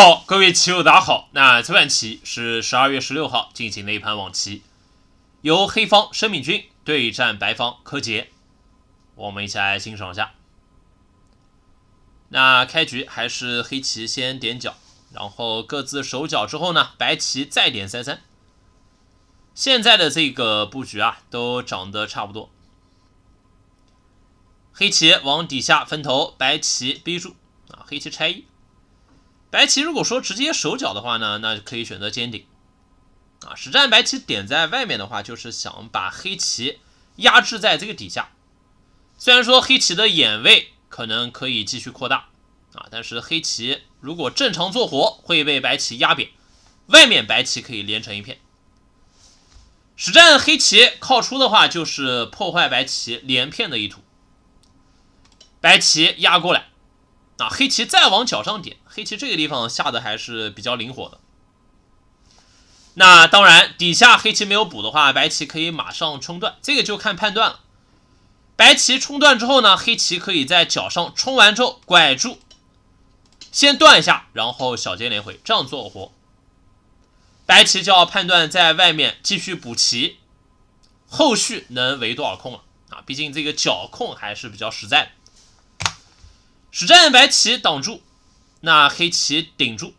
好，各位棋友，大家好。那这盘棋是十二月十六号进行的一盘网棋，由黑方申敏君对战白方柯洁。我们一起来欣赏一下。那开局还是黑棋先点角，然后各自守角之后呢，白棋再点三三。现在的这个布局啊，都长得差不多。黑棋往底下分头，白棋逼住啊，黑棋拆一。白棋如果说直接守角的话呢，那可以选择尖顶啊。实战白棋点在外面的话，就是想把黑棋压制在这个底下。虽然说黑棋的眼位可能可以继续扩大啊，但是黑棋如果正常做活会被白棋压扁，外面白棋可以连成一片。实战黑棋靠出的话，就是破坏白棋连片的意图。白棋压过来啊，黑棋再往角上点。黑棋这个地方下的还是比较灵活的。那当然，底下黑棋没有补的话，白棋可以马上冲断，这个就看判断了。白棋冲断之后呢，黑棋可以在角上冲完之后拐住，先断一下，然后小尖连回，这样做活。白棋就要判断在外面继续补棋，后续能围多少空了啊？毕竟这个角控还是比较实在。实战白棋挡住。那黑棋顶住，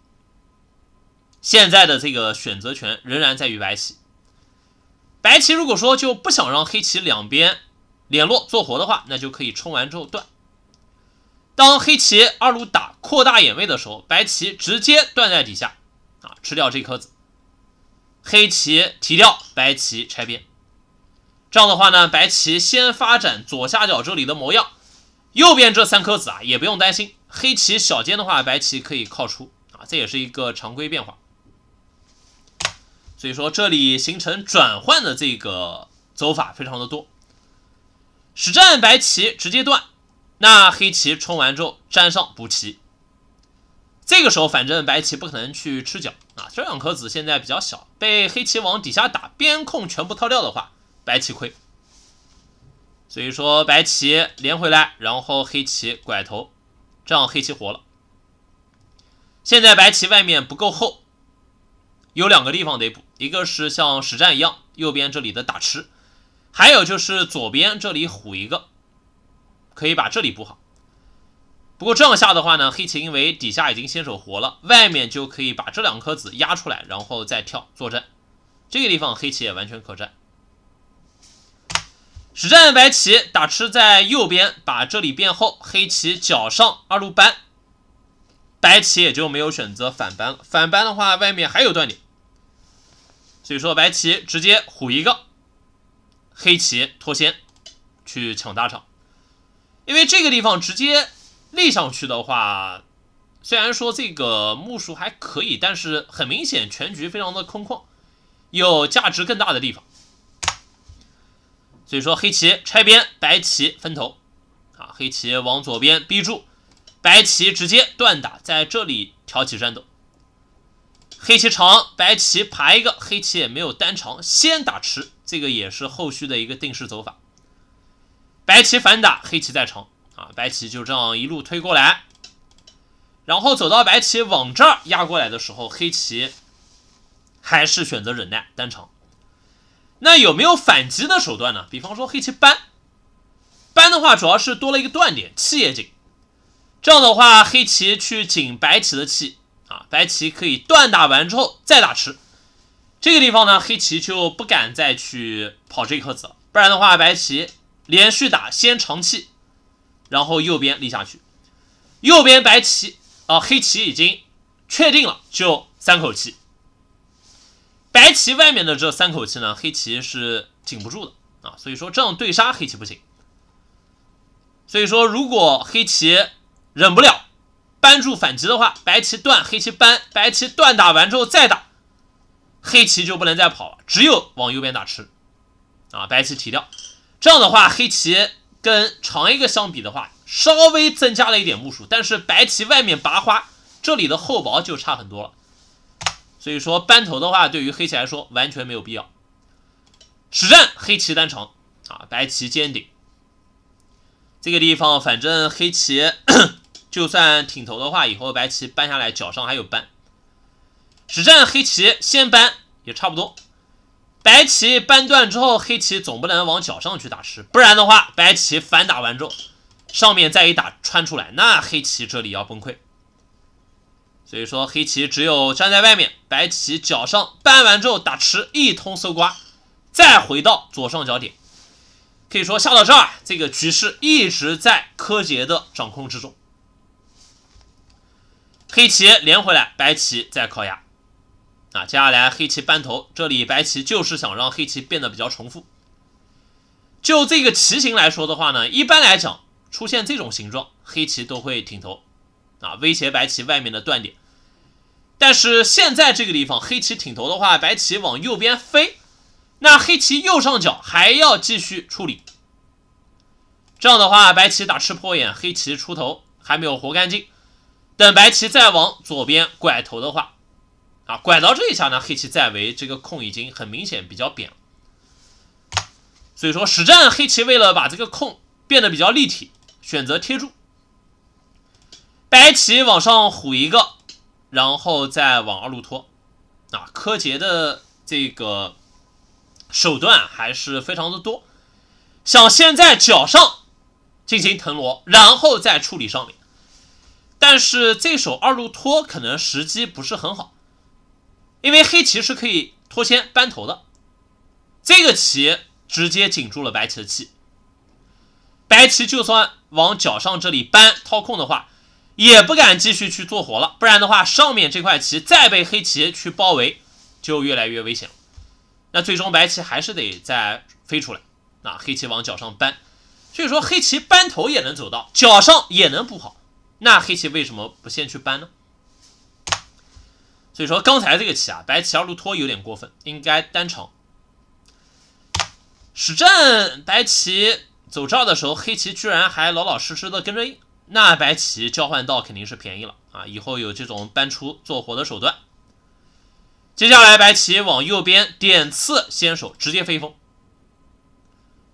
现在的这个选择权仍然在于白棋。白棋如果说就不想让黑棋两边联络做活的话，那就可以冲完之后断。当黑棋二路打扩大眼位的时候，白棋直接断在底下啊，吃掉这颗子。黑棋提掉，白棋拆边。这样的话呢，白棋先发展左下角这里的模样，右边这三颗子啊也不用担心。黑棋小尖的话，白棋可以靠出啊，这也是一个常规变化。所以说这里形成转换的这个走法非常的多。实战白棋直接断，那黑棋冲完之后粘上补棋。这个时候反正白棋不可能去吃角啊，这两颗子现在比较小，被黑棋往底下打边控全部套掉的话，白棋亏。所以说白棋连回来，然后黑棋拐头。这样黑棋活了。现在白棋外面不够厚，有两个地方得补，一个是像实战一样右边这里的打吃，还有就是左边这里虎一个，可以把这里补好。不过这样下的话呢，黑棋因为底下已经先手活了，外面就可以把这两颗子压出来，然后再跳作战。这个地方黑棋也完全可战。实战，白棋打吃在右边，把这里变后，黑棋角上二路扳，白棋也就没有选择反扳反扳的话，外面还有断点，所以说白棋直接虎一个。黑棋脱先去抢大场，因为这个地方直接立上去的话，虽然说这个目数还可以，但是很明显全局非常的空旷，有价值更大的地方。所以说，黑棋拆边，白棋分头，啊，黑棋往左边逼住，白棋直接断打，在这里挑起战斗。黑棋长，白棋爬一个，黑棋也没有单长，先打吃，这个也是后续的一个定式走法。白棋反打，黑棋再长，啊，白棋就这样一路推过来，然后走到白棋往这儿压过来的时候，黑棋还是选择忍耐单长。那有没有反击的手段呢？比方说黑棋搬，搬的话主要是多了一个断点，气也紧。这样的话，黑棋去紧白棋的气啊，白棋可以断打完之后再打吃。这个地方呢，黑棋就不敢再去跑这颗子了，不然的话，白棋连续打先长气，然后右边立下去，右边白棋啊，黑棋已经确定了，就三口气。白棋外面的这三口气呢，黑棋是紧不住的啊，所以说这样对杀黑棋不行。所以说如果黑棋忍不了，搬住反击的话，白棋断，黑棋扳，白棋断打完之后再打，黑棋就不能再跑了，只有往右边打吃啊，白棋提掉。这样的话，黑棋跟长一个相比的话，稍微增加了一点目数，但是白棋外面拔花，这里的厚薄就差很多了。所以说扳头的话，对于黑棋来说完全没有必要。实战黑棋单长啊，白棋尖顶这个地方，反正黑棋 就算挺头的话，以后白棋搬下来脚上还有搬。实战黑棋先搬也差不多，白棋搬断之后，黑棋总不能往脚上去打吃，不然的话白棋反打完之后，上面再一打穿出来，那黑棋这里要崩溃。所以说黑棋只有站在外面，白棋脚上搬完之后打吃一通搜刮，再回到左上角点。可以说下到这儿，这个局势一直在柯洁的掌控之中。黑棋连回来，白棋再靠压。啊，接下来黑棋扳头，这里白棋就是想让黑棋变得比较重复。就这个棋形来说的话呢，一般来讲出现这种形状，黑棋都会挺头，啊，威胁白棋外面的断点。但是现在这个地方黑棋挺头的话，白棋往右边飞，那黑棋右上角还要继续处理。这样的话，白棋打吃破眼，黑棋出头还没有活干净。等白棋再往左边拐头的话，啊，拐到这一下呢，黑棋再围这个空已经很明显比较扁了。所以说实战黑棋为了把这个空变得比较立体，选择贴住。白棋往上虎一个。然后再往二路拖，啊，柯洁的这个手段还是非常的多，想先在脚上进行腾挪，然后再处理上面，但是这手二路拖可能时机不是很好，因为黑棋是可以脱先扳头的，这个棋直接紧住了白棋的气，白棋就算往脚上这里扳掏空的话。也不敢继续去做活了，不然的话，上面这块棋再被黑棋去包围，就越来越危险了。那最终白棋还是得再飞出来，啊，黑棋往脚上搬。所以说黑棋搬头也能走到，脚上也能补好。那黑棋为什么不先去搬呢？所以说刚才这个棋啊，白棋二路拖有点过分，应该单长。实战白棋走这的时候，黑棋居然还老老实实的跟着。那白棋交换道肯定是便宜了啊！以后有这种搬出做活的手段。接下来白棋往右边点刺先手，直接飞封。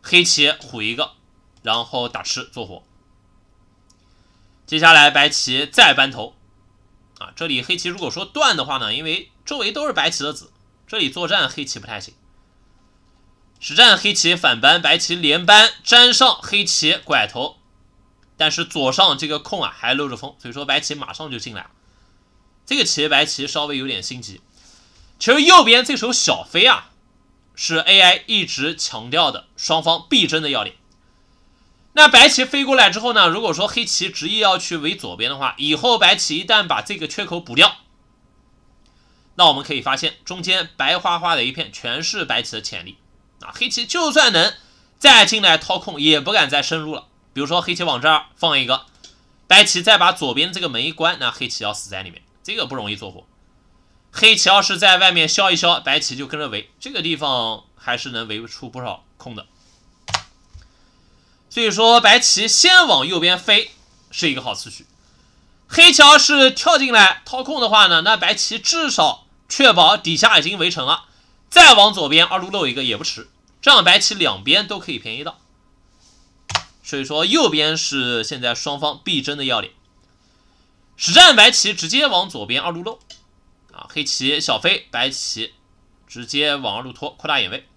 黑棋虎一个，然后打吃做活。接下来白棋再搬头啊！这里黑棋如果说断的话呢，因为周围都是白棋的子，这里作战黑棋不太行。实战黑棋反搬，白棋连搬粘上，黑棋拐头。但是左上这个空啊还漏着风，所以说白棋马上就进来了。这个棋白棋稍微有点心急。其实右边这手小飞啊，是 AI 一直强调的双方必争的要点。那白棋飞过来之后呢，如果说黑棋执意要去围左边的话，以后白棋一旦把这个缺口补掉，那我们可以发现中间白花花的一片全是白棋的潜力啊。黑棋就算能再进来掏空，也不敢再深入了。比如说黑棋往这儿放一个，白棋再把左边这个门一关，那黑棋要死在里面，这个不容易做活。黑棋要是在外面消一消，白棋就跟着围，这个地方还是能围出不少空的。所以说白棋先往右边飞是一个好次序。黑桥是跳进来掏空的话呢，那白棋至少确保底下已经围成了，再往左边二路漏一个也不迟，这样白棋两边都可以便宜到。所以说，右边是现在双方必争的要点。实战，白棋直接往左边二路漏，啊，黑棋小飞，白棋直接往二路拖，扩大眼位。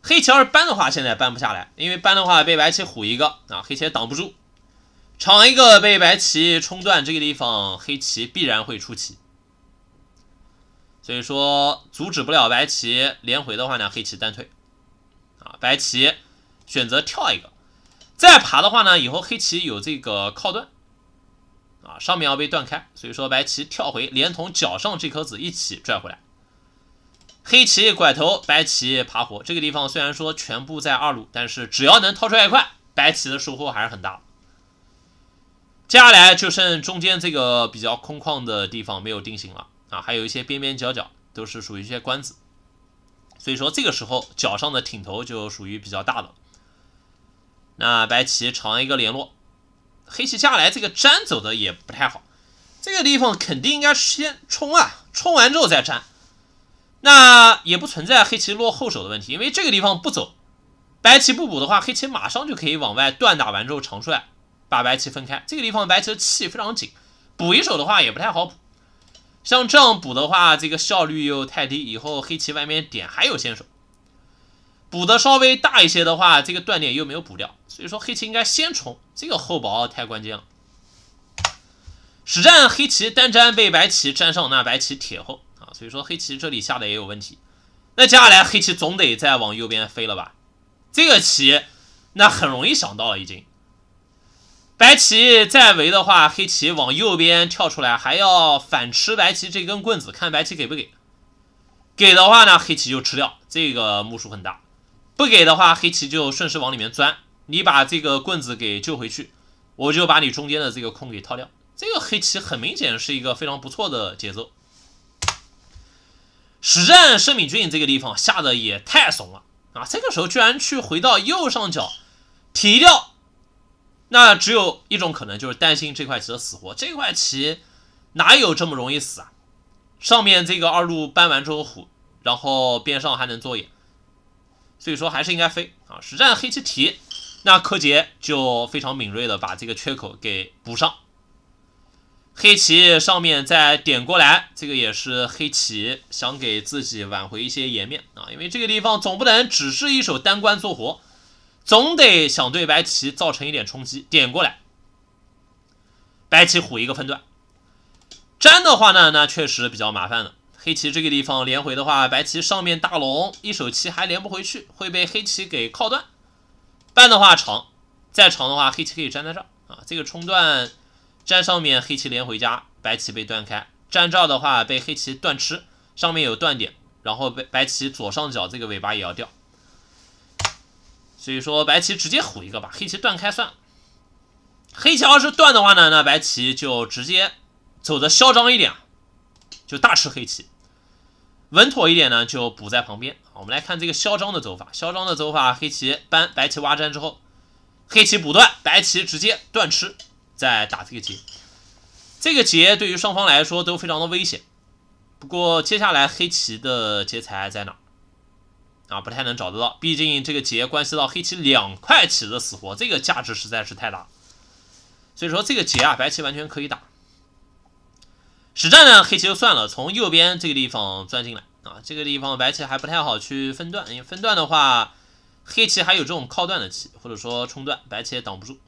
黑棋要是搬的话，现在搬不下来，因为搬的话被白棋虎一个，啊，黑棋也挡不住，长一个被白棋冲断这个地方，黑棋必然会出棋。所以说，阻止不了白棋连回的话呢，黑棋单退，啊，白棋。选择跳一个，再爬的话呢，以后黑棋有这个靠断，啊，上面要被断开，所以说白棋跳回，连同脚上这颗子一起拽回来。黑棋拐头，白棋爬活。这个地方虽然说全部在二路，但是只要能掏出来一块，白棋的收获还是很大。接下来就剩中间这个比较空旷的地方没有定型了啊，还有一些边边角角都是属于一些官子，所以说这个时候脚上的挺头就属于比较大了。那白棋长一个联络，黑棋下来这个粘走的也不太好，这个地方肯定应该先冲啊，冲完之后再粘。那也不存在黑棋落后手的问题，因为这个地方不走，白棋不补的话，黑棋马上就可以往外断打完之后长出来，把白棋分开。这个地方白棋的气非常紧，补一手的话也不太好补。像这样补的话，这个效率又太低，以后黑棋外面点还有先手。补的稍微大一些的话，这个断点又没有补掉，所以说黑棋应该先冲，这个厚薄太关键了。实战黑棋单粘被白棋粘上，那白棋铁厚啊，所以说黑棋这里下的也有问题。那接下来黑棋总得再往右边飞了吧？这个棋那很容易想到了，已经。白棋再围的话，黑棋往右边跳出来，还要反吃白棋这根棍子，看白棋给不给。给的话呢，黑棋就吃掉，这个目数很大。不给的话，黑棋就顺势往里面钻。你把这个棍子给救回去，我就把你中间的这个空给掏掉。这个黑棋很明显是一个非常不错的节奏。实战申敏俊这个地方下的也太怂了啊！这个时候居然去回到右上角提掉，那只有一种可能就是担心这块棋的死活。这块棋哪有这么容易死啊？上面这个二路搬完之后虎，然后边上还能做眼。所以说还是应该飞啊！实战黑棋提，那柯洁就非常敏锐的把这个缺口给补上。黑棋上面再点过来，这个也是黑棋想给自己挽回一些颜面啊！因为这个地方总不能只是一手单关做活，总得想对白棋造成一点冲击。点过来，白棋虎一个分段。粘的话呢，那确实比较麻烦了。黑棋这个地方连回的话，白棋上面大龙一手棋还连不回去，会被黑棋给靠断。半的话长，再长的话黑棋可以粘在这儿啊。这个冲断粘上面，黑棋连回家，白棋被断开。粘这儿的话被黑棋断吃，上面有断点，然后被白棋左上角这个尾巴也要掉。所以说白棋直接虎一个吧，黑棋断开算了。黑棋要是断的话呢，那白棋就直接走的嚣张一点，就大吃黑棋。稳妥一点呢，就补在旁边。我们来看这个嚣张的走法。嚣张的走法，黑棋搬，白棋挖粘之后，黑棋补断，白棋直接断吃，再打这个劫。这个劫对于双方来说都非常的危险。不过接下来黑棋的劫材在哪？啊，不太能找得到。毕竟这个劫关系到黑棋两块棋的死活，这个价值实在是太大。所以说这个劫啊，白棋完全可以打。实战呢，黑棋就算了，从右边这个地方钻进来啊，这个地方白棋还不太好去分段，因为分段的话，黑棋还有这种靠段的棋，或者说冲段，白棋也挡不住。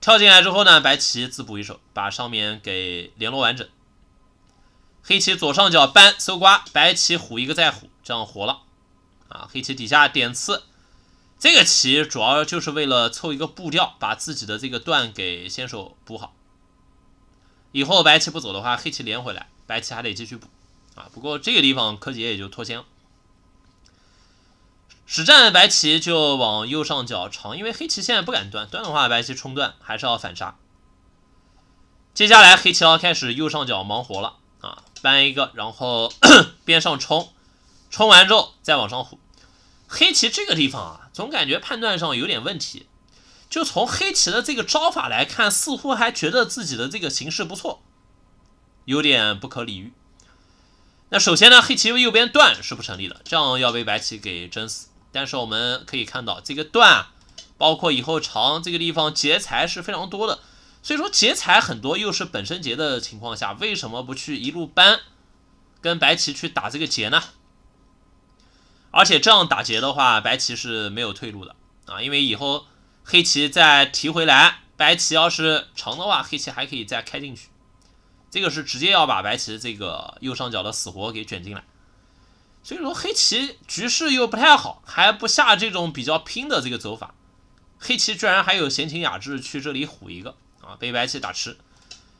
跳进来之后呢，白棋自补一手，把上面给联络完整。黑棋左上角扳搜刮，白棋虎一个再虎，这样活了啊。黑棋底下点刺，这个棋主要就是为了凑一个步调，把自己的这个段给先手补好。以后白棋不走的话，黑棋连回来，白棋还得继续补啊。不过这个地方柯洁也就脱先了。实战白棋就往右上角长，因为黑棋现在不敢断，断的话白棋冲断还是要反杀。接下来黑棋要开始右上角忙活了啊，搬一个，然后 边上冲，冲完之后再往上虎。黑棋这个地方啊，总感觉判断上有点问题。就从黑棋的这个招法来看，似乎还觉得自己的这个形势不错，有点不可理喻。那首先呢，黑棋右边断是不成立的，这样要被白棋给争死。但是我们可以看到，这个断包括以后长这个地方劫财是非常多的。所以说劫材很多，又是本身劫的情况下，为什么不去一路搬，跟白棋去打这个劫呢？而且这样打劫的话，白棋是没有退路的啊，因为以后。黑棋再提回来，白棋要是成的话，黑棋还可以再开进去。这个是直接要把白棋这个右上角的死活给卷进来。所以说黑棋局势又不太好，还不下这种比较拼的这个走法。黑棋居然还有闲情雅致去这里虎一个啊，被白棋打吃，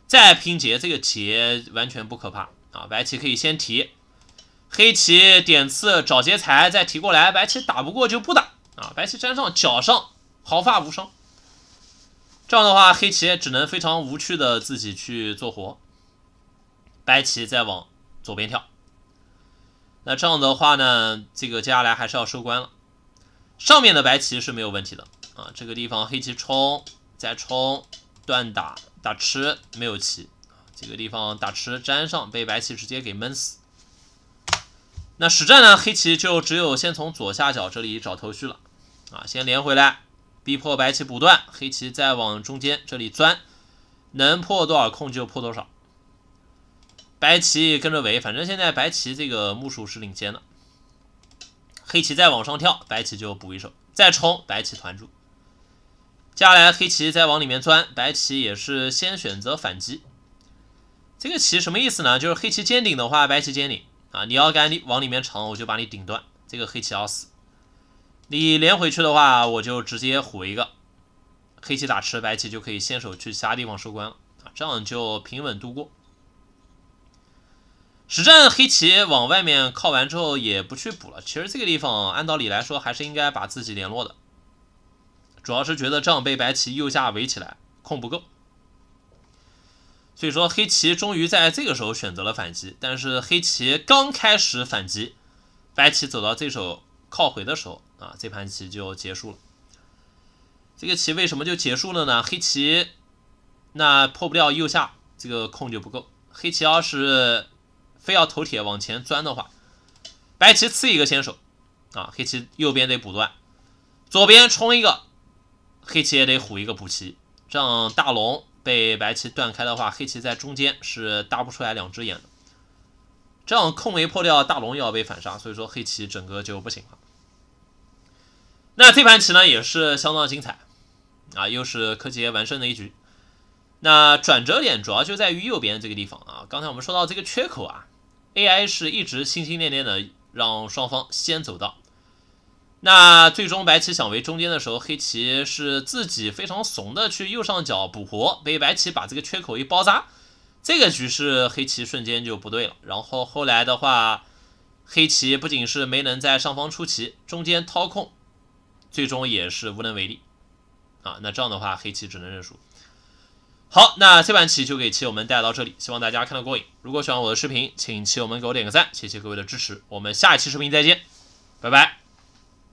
再拼劫这个劫完全不可怕啊。白棋可以先提，黑棋点刺找劫财，再提过来，白棋打不过就不打啊。白棋粘上脚上。毫发无伤，这样的话黑棋只能非常无趣的自己去做活，白棋再往左边跳。那这样的话呢，这个接下来还是要收官了。上面的白棋是没有问题的啊，这个地方黑棋冲再冲断打打吃没有棋这个地方打吃粘上被白棋直接给闷死。那实战呢，黑棋就只有先从左下角这里找头绪了啊，先连回来。逼迫白棋不断，黑棋再往中间这里钻，能破多少空就破多少。白棋跟着围，反正现在白棋这个目数是领先了。黑棋再往上跳，白棋就补一手，再冲，白棋团住。接下来黑棋再往里面钻，白棋也是先选择反击。这个棋什么意思呢？就是黑棋尖顶的话，白棋尖顶啊！你要敢往里面长，我就把你顶断，这个黑棋要死。你连回去的话，我就直接虎一个黑棋打吃，白棋就可以先手去其他地方收官了啊，这样就平稳度过。实战黑棋往外面靠完之后也不去补了，其实这个地方按道理来说还是应该把自己联络的，主要是觉得这样被白棋右下围起来控不够，所以说黑棋终于在这个时候选择了反击，但是黑棋刚开始反击，白棋走到这手靠回的时候。啊，这盘棋就结束了。这个棋为什么就结束了呢？黑棋那破不掉右下这个空就不够。黑棋要是非要头铁往前钻的话，白棋吃一个先手啊，黑棋右边得补断，左边冲一个，黑棋也得虎一个补棋。这样大龙被白棋断开的话，黑棋在中间是搭不出来两只眼的。这样空没破掉，大龙又要被反杀，所以说黑棋整个就不行了。那这盘棋呢，也是相当精彩啊，又是柯洁完胜的一局。那转折点主要就在于右边这个地方啊。刚才我们说到这个缺口啊，AI 是一直心心念念的让双方先走到。那最终白棋想围中间的时候，黑棋是自己非常怂的去右上角补活，被白棋把这个缺口一包扎，这个局势黑棋瞬间就不对了。然后后来的话，黑棋不仅是没能在上方出棋，中间掏空。最终也是无能为力啊！那这样的话，黑棋只能认输。好，那这盘棋就给棋友们带到这里，希望大家看到过瘾。如果喜欢我的视频，请棋友们给我点个赞，谢谢各位的支持。我们下一期视频再见，拜拜。